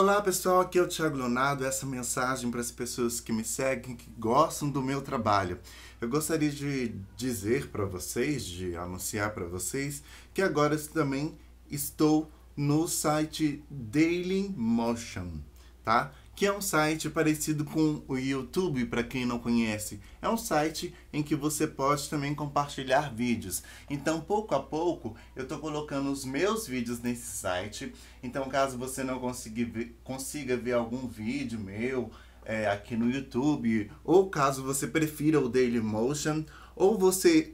Olá pessoal, aqui é o Thiago Leonardo. Essa mensagem para as pessoas que me seguem, que gostam do meu trabalho. Eu gostaria de dizer para vocês, de anunciar para vocês, que agora também estou no site Daily Motion, tá? que é um site parecido com o YouTube, para quem não conhece. É um site em que você pode também compartilhar vídeos. Então, pouco a pouco, eu estou colocando os meus vídeos nesse site. Então, caso você não ver, consiga ver algum vídeo meu é, aqui no YouTube, ou caso você prefira o Dailymotion, ou você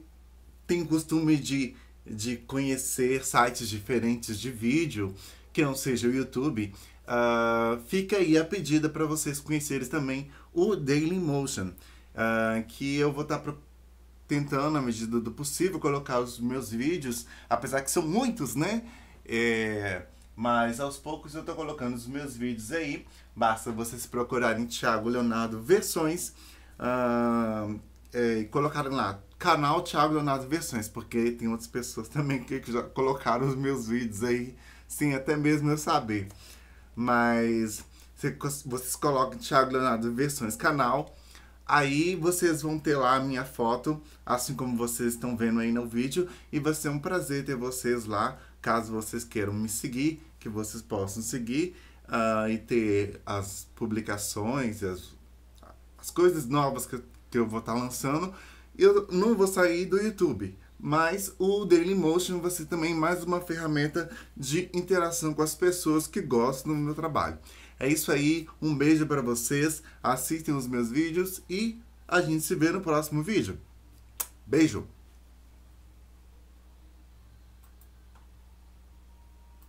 tem costume de, de conhecer sites diferentes de vídeo, que não seja o YouTube, Uh, fica aí a pedida para vocês conhecerem também o Dailymotion, uh, ah, que eu vou estar tá tentando, na medida do possível, colocar os meus vídeos, apesar que são muitos, né? É, mas aos poucos eu estou colocando os meus vídeos aí. Basta vocês procurarem Thiago Leonardo Versões uh, e colocarem lá canal Thiago Leonardo Versões, porque tem outras pessoas também que já colocaram os meus vídeos aí, sim até mesmo eu saber. Mas vocês colocam Thiago Leonardo Versões Canal. Aí vocês vão ter lá a minha foto, assim como vocês estão vendo aí no vídeo. E vai ser um prazer ter vocês lá, caso vocês queiram me seguir, que vocês possam seguir. Uh, e ter as publicações, as, as coisas novas que, que eu vou estar tá lançando. Eu não vou sair do YouTube. Mas o Dailymotion vai ser também mais uma ferramenta de interação com as pessoas que gostam do meu trabalho. É isso aí, um beijo para vocês, assistem os meus vídeos e a gente se vê no próximo vídeo. Beijo!